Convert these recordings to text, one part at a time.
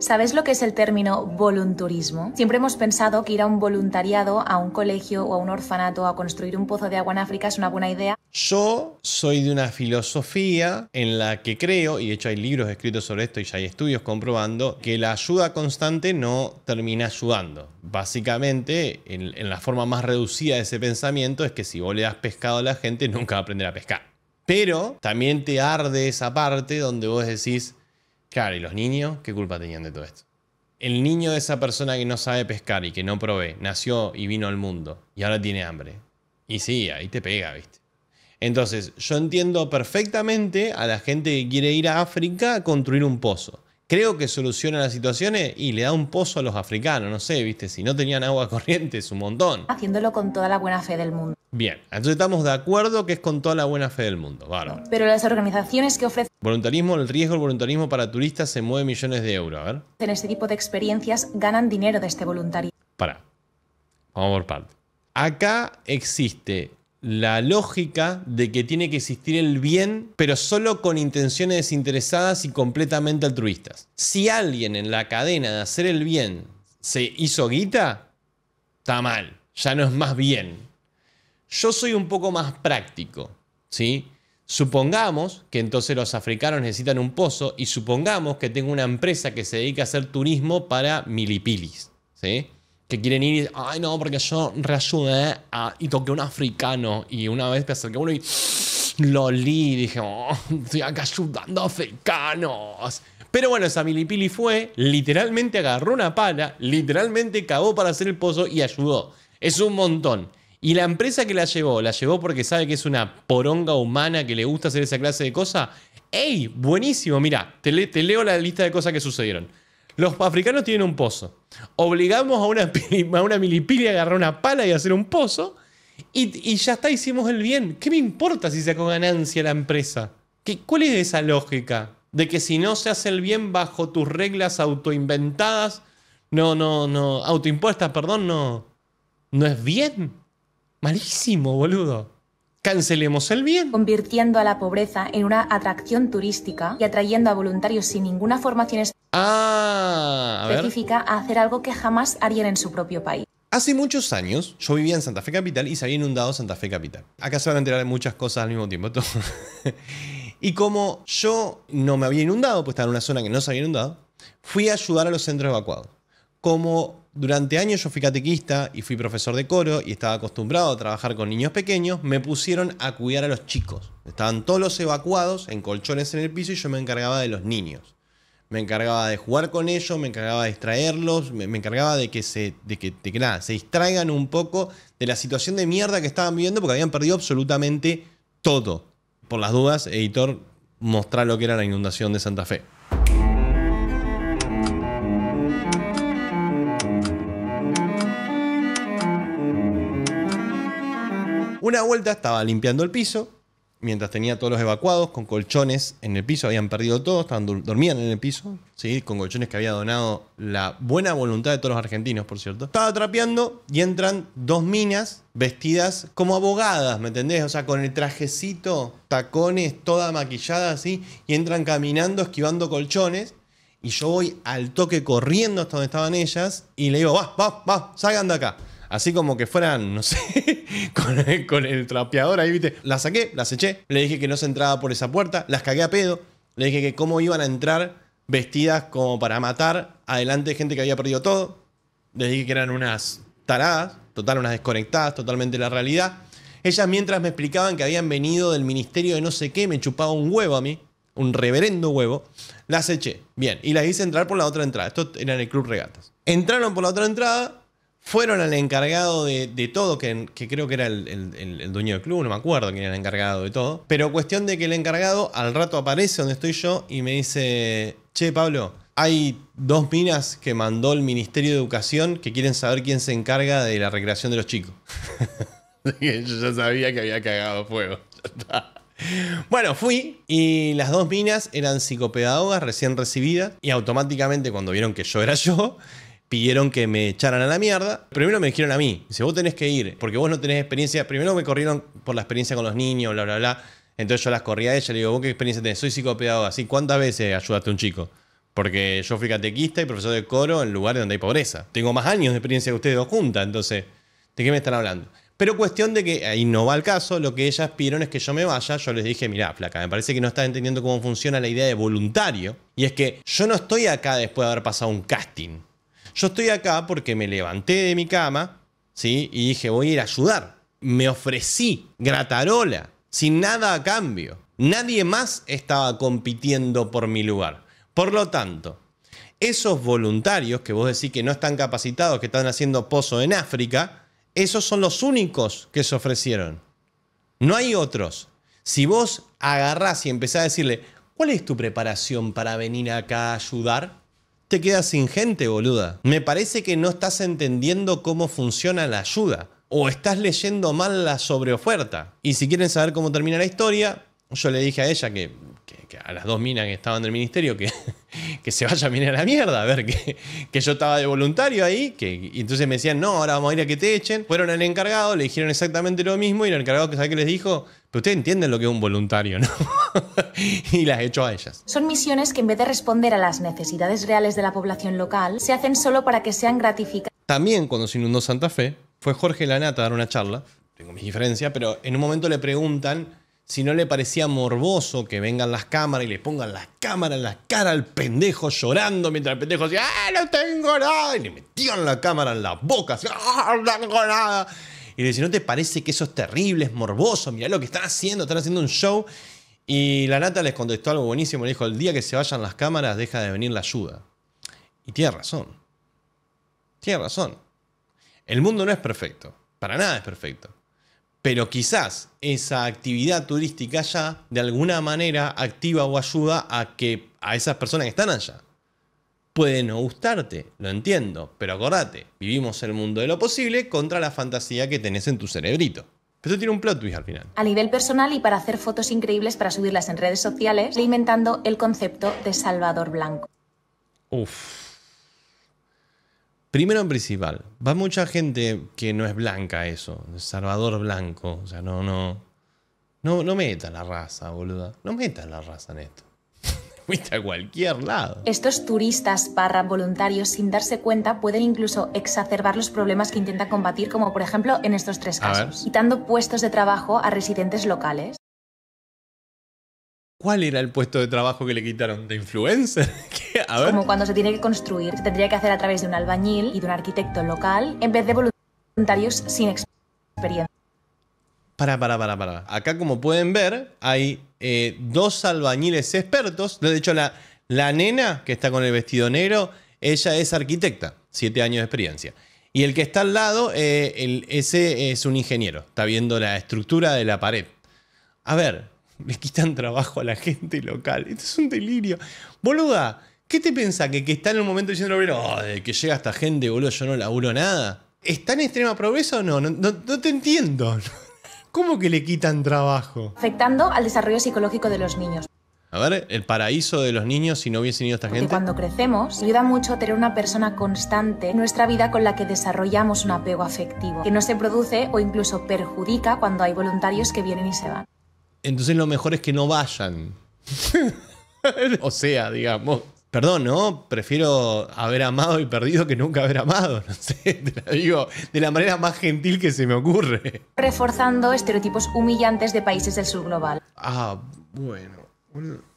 ¿Sabes lo que es el término volunturismo? Siempre hemos pensado que ir a un voluntariado, a un colegio o a un orfanato, a construir un pozo de agua en África es una buena idea. Yo soy de una filosofía en la que creo, y de hecho hay libros escritos sobre esto y ya hay estudios comprobando, que la ayuda constante no termina ayudando. Básicamente, en, en la forma más reducida de ese pensamiento es que si vos le das pescado a la gente, nunca va a aprender a pescar. Pero también te arde esa parte donde vos decís, ¿y los niños qué culpa tenían de todo esto? El niño de esa persona que no sabe pescar y que no provee, nació y vino al mundo y ahora tiene hambre. Y sí, ahí te pega, ¿viste? Entonces, yo entiendo perfectamente a la gente que quiere ir a África a construir un pozo creo que soluciona las situaciones y le da un pozo a los africanos, no sé, viste, si no tenían agua corriente es un montón. Haciéndolo con toda la buena fe del mundo. Bien, entonces estamos de acuerdo que es con toda la buena fe del mundo, Pero las organizaciones que ofrecen... Voluntarismo, el riesgo del voluntarismo para turistas se mueve millones de euros, a ver. En este tipo de experiencias ganan dinero de este voluntario. Para, vamos por parte. Acá existe la lógica de que tiene que existir el bien, pero solo con intenciones desinteresadas y completamente altruistas. Si alguien en la cadena de hacer el bien se hizo guita, está mal, ya no es más bien. Yo soy un poco más práctico, ¿sí? Supongamos que entonces los africanos necesitan un pozo y supongamos que tengo una empresa que se dedica a hacer turismo para milipilis, ¿sí? que quieren ir y, ay no, porque yo reayudé y toqué un africano y una vez me acerqué a uno y lo olí y dije, oh, estoy acá ayudando a africanos. Pero bueno, esa milipili fue, literalmente agarró una pala, literalmente cagó para hacer el pozo y ayudó. Es un montón. Y la empresa que la llevó, la llevó porque sabe que es una poronga humana que le gusta hacer esa clase de cosas. ¡Ey! Buenísimo, mira, te leo la lista de cosas que sucedieron. Los africanos tienen un pozo. Obligamos a una, a una a agarrar una pala y hacer un pozo. Y, ya está, hicimos el bien. ¿Qué me importa si sacó ganancia la empresa? ¿Qué, ¿Cuál es esa lógica? De que si no se hace el bien bajo tus reglas autoinventadas, no, no, no, autoimpuestas, perdón, no, no es bien. Malísimo, boludo. Cancelemos el bien. Convirtiendo a la pobreza en una atracción turística y atrayendo a voluntarios sin ninguna formación Ah, a hacer algo que jamás harían en su propio país. Hace muchos años yo vivía en Santa Fe Capital y se había inundado Santa Fe Capital. Acá se van a enterar de muchas cosas al mismo tiempo. y como yo no me había inundado, pues estaba en una zona que no se había inundado, fui a ayudar a los centros evacuados. Como durante años yo fui catequista y fui profesor de coro y estaba acostumbrado a trabajar con niños pequeños, me pusieron a cuidar a los chicos. Estaban todos los evacuados en colchones en el piso y yo me encargaba de los niños me encargaba de jugar con ellos, me encargaba de distraerlos, me, encargaba de que, se, que, se distraigan un poco de la situación de mierda que estaban viviendo porque habían perdido absolutamente todo. Por las dudas, editor, mostrar lo que era la inundación de Santa Fe. Una vuelta estaba limpiando el piso mientras tenía todos los evacuados con colchones en el piso, habían perdido todo, dormían en el piso, ¿sí? con colchones que había donado la buena voluntad de todos los argentinos, por cierto. Estaba trapeando y entran dos minas vestidas como abogadas, ¿me entendés? O sea, con el trajecito, tacones, toda maquillada así, y entran caminando, esquivando colchones. Y yo voy al toque corriendo hasta donde estaban ellas y le digo, va, va, va, salgan de acá. Así como que fueran, no sé, con el, trapeador ahí, viste. Las saqué, las eché. Le dije que no se entraba por esa puerta. Las cagué a pedo. Le dije que cómo iban a entrar vestidas como para matar adelante gente que había perdido todo. Les dije que eran unas taradas, total, unas desconectadas totalmente de la realidad. Ellas mientras me explicaban que habían venido del ministerio de no sé qué, me chupaba un huevo a mí, un reverendo huevo, las eché. Bien, y las hice entrar por la otra entrada. Esto era en el club regatas. Entraron por la otra entrada fueron al encargado de, todo, que, creo que era el, dueño del club, no me acuerdo quién era el encargado de todo. Pero cuestión de que el encargado al rato aparece donde estoy yo y me dice, che Pablo, hay dos minas que mandó el Ministerio de Educación que quieren saber quién se encarga de la recreación de los chicos. yo ya sabía que había cagado fuego. Bueno, fui y las dos minas eran psicopedagogas recién recibidas y automáticamente cuando vieron que yo era yo, pidieron que me echaran a la mierda. Primero me dijeron a mí, dice, vos tenés que ir, porque vos no tenés experiencia. Primero me corrieron por la experiencia con los niños, bla, bla, bla. Entonces yo las corrí a ella, le digo, ¿vos qué experiencia tenés? Soy psicopedagoga, Así ¿Cuántas veces ayudaste a un chico? Porque yo fui catequista y profesor de coro en lugares donde hay pobreza. Tengo más años de experiencia que ustedes dos juntas, entonces, ¿de qué me están hablando? Pero cuestión de que, ahí no va el caso, lo que ellas pidieron es que yo me vaya, yo les dije, mirá, flaca, me parece que no estás entendiendo cómo funciona la idea de voluntario. Y es que yo no estoy acá después de haber pasado un casting. Yo estoy acá porque me levanté de mi cama, ¿sí? Y dije, voy a ir a ayudar. Me ofrecí gratarola, sin nada a cambio. Nadie más estaba compitiendo por mi lugar. Por lo tanto, esos voluntarios que vos decís que no están capacitados, que están haciendo pozo en África, esos son los únicos que se ofrecieron. No hay otros. Si vos agarrás y empezás a decirle, ¿cuál es tu preparación para venir acá a ayudar? te quedas sin gente, boluda. Me parece que no estás entendiendo cómo funciona la ayuda. O estás leyendo mal la sobreoferta. Y si quieren saber cómo termina la historia, yo le dije a ella que que, a las dos minas que estaban del ministerio que, que se vayan mirar a la mierda, a ver, que, que yo estaba de voluntario ahí, que, y entonces me decían, no, ahora vamos a ir a que te echen. Fueron al encargado, le dijeron exactamente lo mismo, y el encargado que sabe que les dijo, pero ustedes entienden lo que es un voluntario, ¿no? y las echó a ellas. Son misiones que en vez de responder a las necesidades reales de la población local, se hacen solo para que sean gratificadas. También cuando se inundó Santa Fe, fue Jorge Lanata a dar una charla, tengo mis diferencias, pero en un momento le preguntan si no le parecía morboso que vengan las cámaras y le pongan las cámaras en la cara al pendejo llorando mientras el pendejo decía, ¡ah, no tengo nada! Y le metían la cámara en la boca, ¡ah, no tengo nada! Y le decía, ¿no te parece que eso es terrible, es morboso? mira lo que están haciendo, están haciendo un show. Y la nata les contestó algo buenísimo, le dijo, el día que se vayan las cámaras deja de venir la ayuda. Y tiene razón. Tiene razón. El mundo no es perfecto. Para nada es perfecto pero quizás esa actividad turística allá de alguna manera activa o ayuda a que a esas personas que están allá. Puede no gustarte, lo entiendo, pero acordate, vivimos el mundo de lo posible contra la fantasía que tenés en tu cerebrito. Pero tiene un plot twist al final. A nivel personal y para hacer fotos increíbles para subirlas en redes sociales, alimentando el concepto de Salvador Blanco. Uff. Primero en principal, va mucha gente que no es blanca eso, Salvador Blanco, o sea, no, no, no, no meta la raza, boluda, no meta la raza en esto. Meta a cualquier lado. Estos turistas barra voluntarios sin darse cuenta pueden incluso exacerbar los problemas que intentan combatir, como por ejemplo en estos tres casos, quitando puestos de trabajo a residentes locales. ¿Cuál era el puesto de trabajo que le quitaron? ¿De influencer? a Como cuando se tiene que construir, se tendría que hacer a través de un albañil y de un arquitecto local, en vez de voluntarios sin experiencia. Para, para, para, para. Acá, como pueden ver, hay eh, dos albañiles expertos. De hecho, la, nena que está con el vestido negro, ella es arquitecta, siete años de experiencia. Y el que está al lado, eh, ese es un ingeniero. Está viendo la estructura de la pared. A ver, le quitan trabajo a la gente local. Esto es un delirio. Boluda, ¿Qué te pensás? ¿Que, está en el momento diciendo obrero, de que llega esta gente, boludo, yo no laburo nada? ¿Está en extrema progreso o no? No, te entiendo. ¿Cómo que le quitan trabajo? Afectando al desarrollo psicológico de los niños. A ver, el paraíso de los niños si no hubiesen ido esta Porque gente. Cuando crecemos, ayuda mucho tener una persona constante en nuestra vida con la que desarrollamos un apego afectivo, que no se produce o incluso perjudica cuando hay voluntarios que vienen y se van. Entonces lo mejor es que no vayan. o sea, digamos. Perdón, ¿no? Prefiero haber amado y perdido que nunca haber amado. No sé, te lo digo de la manera más gentil que se me ocurre. Reforzando estereotipos humillantes de países del sur global. Ah, bueno.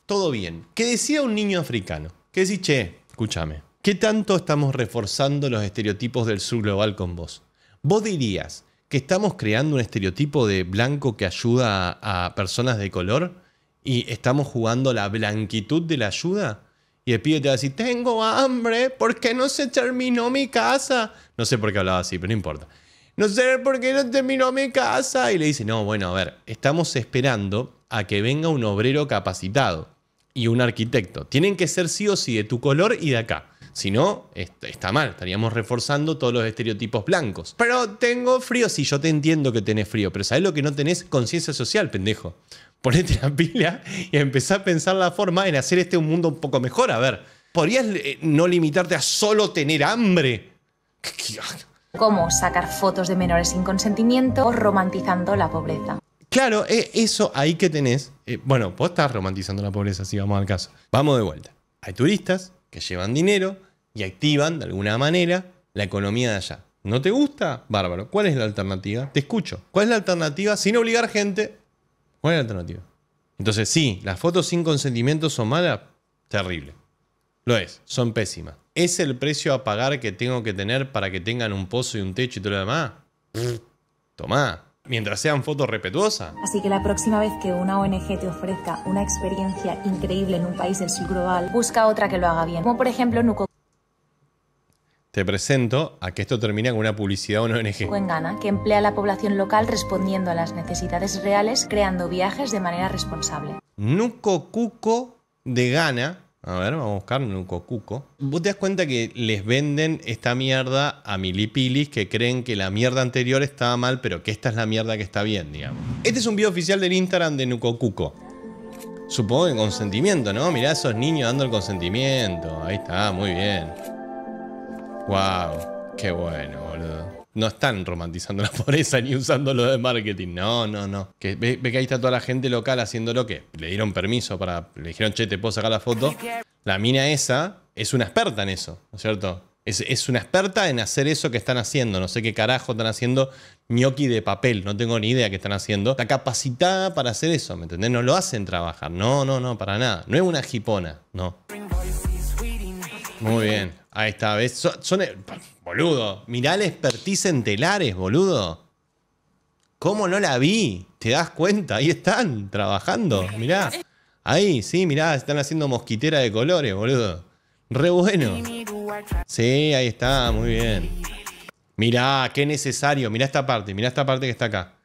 Todo bien. ¿Qué decía un niño africano? ¿Qué decís, che? Escúchame. ¿Qué tanto estamos reforzando los estereotipos del sur global con vos? Vos dirías que estamos creando un estereotipo de blanco que ayuda a personas de color y estamos jugando la blanquitud de la ayuda. Y el pibe a decir, tengo hambre, ¿por qué no se terminó mi casa? No sé por qué hablaba así, pero no importa. No sé por qué no terminó mi casa. Y le dice, no, bueno, a ver, estamos esperando a que venga un obrero capacitado y un arquitecto. Tienen que ser sí o sí de tu color y de acá. Si no, está mal, estaríamos reforzando todos los estereotipos blancos. Pero tengo frío, sí, yo te entiendo que tenés frío, pero sabes lo que no tenés? Conciencia social, pendejo ponete la pila y empezar a pensar la forma en hacer este un mundo un poco mejor. A ver, ¿podrías eh, no limitarte a solo tener hambre? Ah? ¿Cómo? sacar fotos de menores sin consentimiento o romantizando la pobreza. Claro, eh, eso ahí que tenés. Eh, bueno, vos estás romantizando la pobreza, si vamos al caso. Vamos de vuelta. Hay turistas que llevan dinero y activan de alguna manera la economía de allá. ¿No te gusta? Bárbaro. ¿Cuál es la alternativa? Te escucho. ¿Cuál es la alternativa sin obligar gente es alternativa? Entonces, sí, las fotos sin consentimiento son malas, terrible. Lo es, son pésimas. ¿Es el precio a pagar que tengo que tener para que tengan un pozo y un techo y todo lo demás? tomá, mientras sean fotos respetuosas. Así que la próxima vez que una ONG te ofrezca una experiencia increíble en un país del sur global, busca otra que lo haga bien, como por ejemplo Nuco te presento a que esto termina con una publicidad o una ONG. En que emplea la población local respondiendo a las necesidades reales, creando viajes de manera responsable. Nuco Cuco de Ghana. A ver, vamos a buscar Nuco Cuco. Vos te das cuenta que les venden esta mierda a milipilis que creen que la mierda anterior estaba mal, pero que esta es la mierda que está bien, digamos. Este es un video oficial del Instagram de Nuco Cuco. Supongo que consentimiento, ¿no? Mirá esos niños dando el consentimiento. Ahí está, muy bien. Wow, qué bueno, boludo. No están romantizando la pobreza ni usando de marketing. No, no, no. Que ve, que ahí está toda la gente local haciendo lo que le dieron permiso para. Le dijeron, che, te puedo sacar la foto. La mina esa es una experta en eso, ¿no es cierto? Es, una experta en hacer eso que están haciendo. No sé qué carajo están haciendo ñoqui de papel. No tengo ni idea qué están haciendo. Está capacitada para hacer eso, ¿me entendés? No lo hacen trabajar. No, no, no, para nada. No es una jipona, no. Muy bien. Ahí está, Son, eh, boludo, mirá la expertise en telares, boludo. ¿Cómo no la vi? ¿Te das cuenta? Ahí están, trabajando, mirá. Ahí, sí, mirá, están haciendo mosquitera de colores, boludo. Re bueno. Sí, ahí está, muy bien. Mirá, qué necesario, mirá esta parte, mirá esta parte que está acá.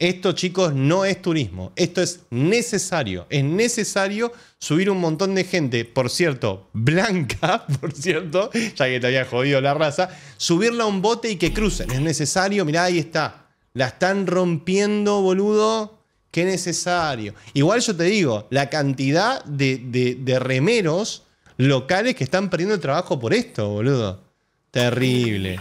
Esto, chicos, no es turismo. Esto es necesario. Es necesario subir un montón de gente, por cierto, blanca, por cierto, ya que te había jodido la raza, subirla a un bote y que crucen. Es necesario. Mirá, ahí está. La están rompiendo, boludo. Qué necesario. Igual yo te digo, la cantidad de, remeros locales que están perdiendo el trabajo por esto, boludo. Terrible.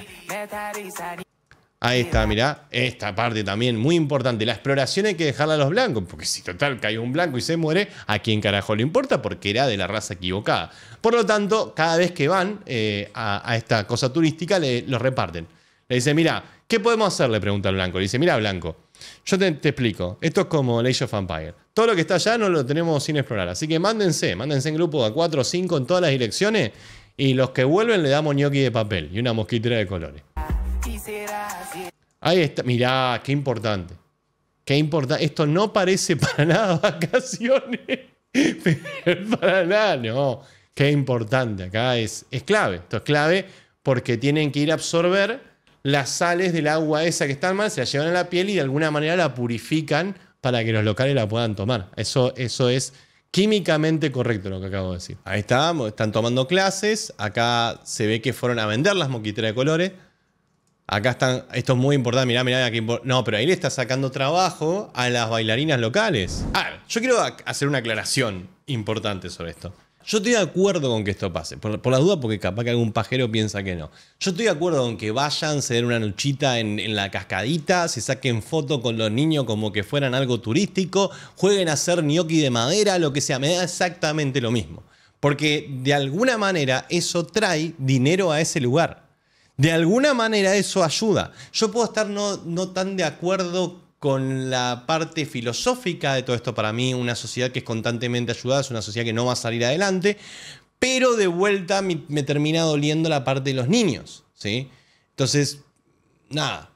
Ahí está, mirá, esta parte también muy importante. La exploración hay que dejarla a los blancos, porque si total cae un blanco y se muere, ¿a quién carajo le importa? Porque era de la raza equivocada. Por lo tanto, cada vez que van eh, a, esta cosa turística, le, los reparten. Le dice, mira, ¿qué podemos hacer? Le pregunta al blanco. Le dice, mira, blanco, yo te, explico. Esto es como Age of Empire. Todo lo que está allá no lo tenemos sin explorar. Así que mándense, mándense en grupo a 4 o 5 en todas las direcciones y los que vuelven le damos ñoqui de papel y una mosquitera de colores. Ahí está, mirá, qué importante. Qué importa, Esto no parece para nada vacaciones. para nada, no. Qué importante. Acá es, es clave. Esto es clave porque tienen que ir a absorber las sales del agua esa que están mal, se la llevan a la piel y de alguna manera la purifican para que los locales la puedan tomar. Eso, eso es químicamente correcto lo que acabo de decir. Ahí está, están tomando clases. Acá se ve que fueron a vender las moquiteras de colores. Acá están, esto es muy importante, mirá, mirá, no, pero ahí le está sacando trabajo a las bailarinas locales. ver, yo quiero hacer una aclaración importante sobre esto. Yo estoy de acuerdo con que esto pase, por, la duda, porque capaz que algún pajero piensa que no. Yo estoy de acuerdo con que vayan, se den una luchita en, en la cascadita, se saquen fotos con los niños como que fueran algo turístico, jueguen a hacer gnocchi de madera, lo que sea, me da exactamente lo mismo. Porque de alguna manera eso trae dinero a ese lugar. De alguna manera eso ayuda. Yo puedo estar no, tan de acuerdo con la parte filosófica de todo esto. Para mí, una sociedad que es constantemente ayudada es una sociedad que no va a salir adelante, pero de vuelta me, termina doliendo la parte de los niños, ¿sí? Entonces, nada,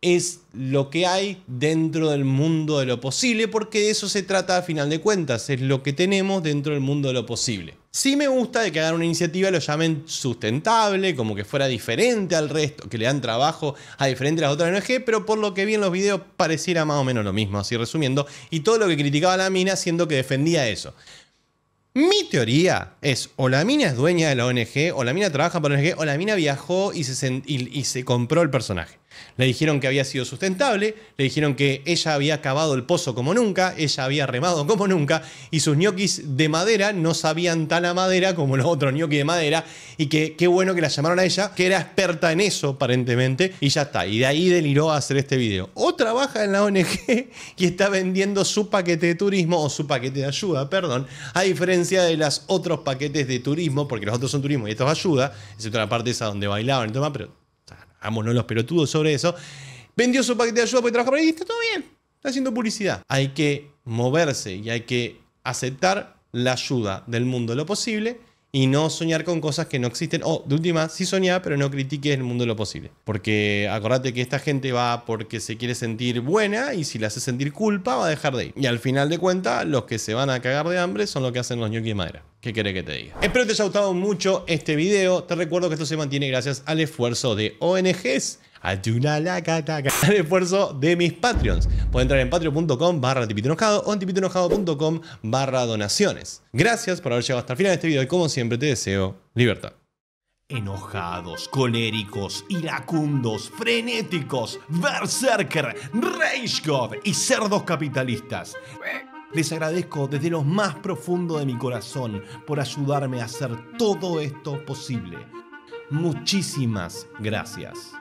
es lo que hay dentro del mundo de lo posible, porque de eso se trata a final de cuentas, es lo que tenemos dentro del mundo de lo posible. Sí me gusta de que hagan una iniciativa, lo llamen sustentable, como que fuera diferente al resto, que le dan trabajo a diferentes las otras ONG, pero por lo que vi en los videos pareciera más o menos lo mismo, así resumiendo, y todo lo que criticaba la mina siendo que defendía eso. Mi teoría es, o la mina es dueña de la ONG, o la mina trabaja para la ONG, o la mina viajó y se compró el personaje. Le dijeron que había sido sustentable, le dijeron que ella había cavado el pozo como nunca, ella había remado como nunca y sus ñoquis de madera no sabían tan a madera como los otros ñoquis de madera y que qué bueno que la llamaron a ella, que era experta en eso aparentemente y ya está. Y de ahí deliró a hacer este video. O trabaja en la ONG y está vendiendo su paquete de turismo o su paquete de ayuda, perdón, a diferencia de los otros paquetes de turismo, porque los otros son turismo y estos ayuda, excepto la parte esa donde bailaban y todo pero amo no los pelotudos sobre eso, vendió su paquete de ayuda porque trabaja y está todo bien, está haciendo publicidad. Hay que moverse y hay que aceptar la ayuda del mundo lo posible y no soñar con cosas que no existen. O, oh, de última, sí soñá, pero no critiques el mundo lo posible. Porque acordate que esta gente va porque se quiere sentir buena y si le hace sentir culpa va a dejar de ir. Y al final de cuentas, los que se van a cagar de hambre son los que hacen los ñoquis de ¿Qué querés que te diga? Espero que te haya gustado mucho este video. Te recuerdo que esto se mantiene gracias al esfuerzo de ONGs. Al esfuerzo de mis Patreons. Puedes entrar en patreon.com barra tipitoenojado o en tipitoenojado.com barra donaciones. Gracias por haber llegado hasta el final de este video y como siempre te deseo libertad. Enojados, coléricos, iracundos, frenéticos, berserker, rage y cerdos capitalistas. Les agradezco desde lo más profundo de mi corazón por ayudarme a hacer todo esto posible. Muchísimas gracias.